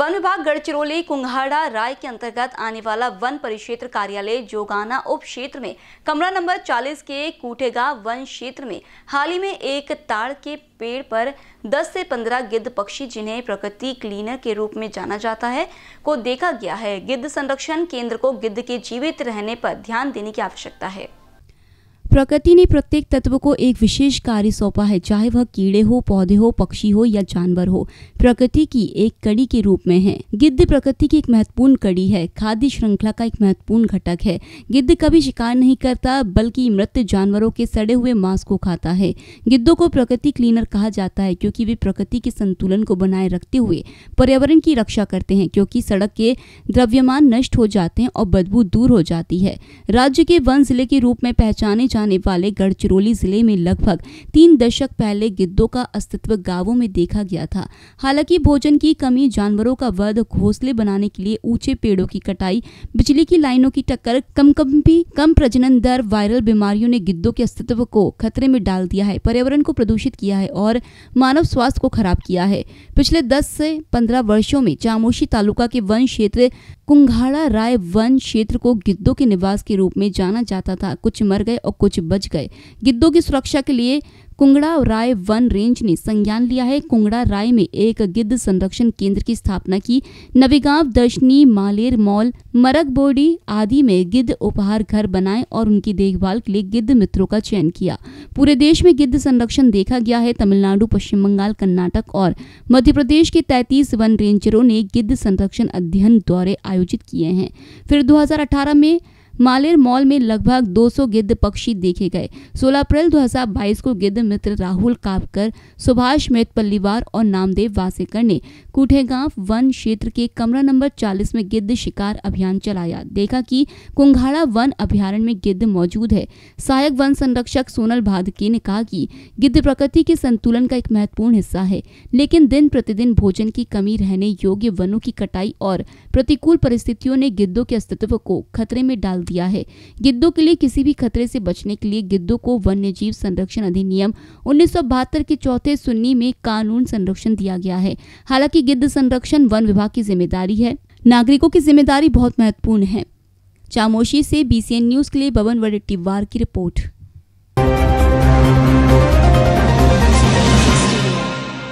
one विभाग गढ़चिरौली कुंगहाड़ा राय के अंतर्गत आने वाला वन परिक्षेत्र कार्यालय जोगाना उप क्षेत्र में कमरा नंबर 40 के कूटेगा वन क्षेत्र में हाल ही में एक ताड़ के पेड़ पर 10 से 15 गिद्ध पक्षी जिन्हें प्रकृति क्लीनर के रूप में जाना जाता है को देखा गया है गिद्ध संरक्षण केंद्र को गिद्ध के जीवित रहने पर ध्यान देने की आवश्यकता है प्रकृति ने प्रत्येक तत्व को एक विशेष कार्य सौंपा है चाहे वह कीड़े हो पौधे हो पक्षी हो या जानवर हो प्रकृति की एक कड़ी के रूप में है गिद्ध प्रकृति की एक महत्वपूर्ण कड़ी है खाद्य श्रृंखला का एक महत्वपूर्ण घटक है गिद्ध कभी शिकार नहीं करता बल्कि मृत जानवरों के सड़े हुए मांस को खाता है गिद्धों को प्रकृति क्लीनर कहा जाता है क्योंकि वे प्रकृति के संतुलन को बनाए रखते हुए पर्यावरण की रक्षा करते हैं क्योंकि सड़क के द्रव्यमान नष्ट हो जाते हैं और बदबू दूर हो जाती है राज्य के वन जिले के रूप में पहचाने जाने वाले गढ़चिरौली जिले में लगभग तीन दशक पहले गिद्धों का अस्तित्व गांवों में देखा गया था हालांकि भोजन की कमी जानवरों का वध घोंसले बनाने के लिए ऊंचे पेड़ों की कटाई बिजली की लाइनों की टक्कर कम कम भी कम प्रजनन दर वायरल बीमारियों ने गिद्धों के अस्तित्व को खतरे में डाल दिया है पर्यावरण को प्रदूषित किया है और मानव स्वास्थ्य को खराब किया है पिछले दस से पंद्रह वर्षो में चामोशी तालुका के वन क्षेत्र कुंघाड़ा राय वन क्षेत्र को गिद्धों के निवास के रूप में जाना जाता था कुछ मर गए और कुछ बच गए गिद्धों की सुरक्षा के लिए कुंगड़ा राय वन रेंज ने संज्ञान लिया है कुंगड़ा राय में एक गिद्ध संरक्षण केंद्र की स्थापना की नवीगांव दर्शनी मालेर मॉल बोडी आदि में गिद्ध उपहार घर बनाए और उनकी देखभाल के लिए गिद्ध मित्रों का चयन किया पूरे देश में गिद्ध संरक्षण देखा गया है तमिलनाडु पश्चिम बंगाल कर्नाटक और मध्य प्रदेश के तैतीस वन रेंजरों ने गिद्ध संरक्षण अध्ययन दौरे आयोजित किए हैं फिर दो में मालेर मॉल में लगभग 200 गिद्ध पक्षी देखे गए 16 अप्रैल 2022 को गिद्ध मित्र राहुल कापकर सुभाष मेत पल्लीवार और नामदेव वासेकर ने कुठेगांव वन क्षेत्र के कमरा नंबर 40 में गिद्ध शिकार अभियान चलाया देखा कि कुंघाड़ा वन अभ्यारण्य में गिद्ध मौजूद है सहायक वन संरक्षक सोनल भादके ने कहा की गिद्ध प्रकृति के संतुलन का एक महत्वपूर्ण हिस्सा है लेकिन दिन प्रतिदिन भोजन की कमी रहने योग्य वनों की कटाई और प्रतिकूल परिस्थितियों ने गिद्धों के अस्तित्व को खतरे में डाल दिया है गिद्धों के लिए किसी भी खतरे से बचने के लिए गिद्धों को वन्य जीव संरक्षण अधिनियम उन्नीस के चौथे सुन्नी में कानून संरक्षण दिया गया है हालांकि गिद्ध संरक्षण वन विभाग की जिम्मेदारी है नागरिकों की जिम्मेदारी बहुत महत्वपूर्ण है चामोशी से बीसीएन न्यूज के लिए बबन वडेट्टीवार की रिपोर्ट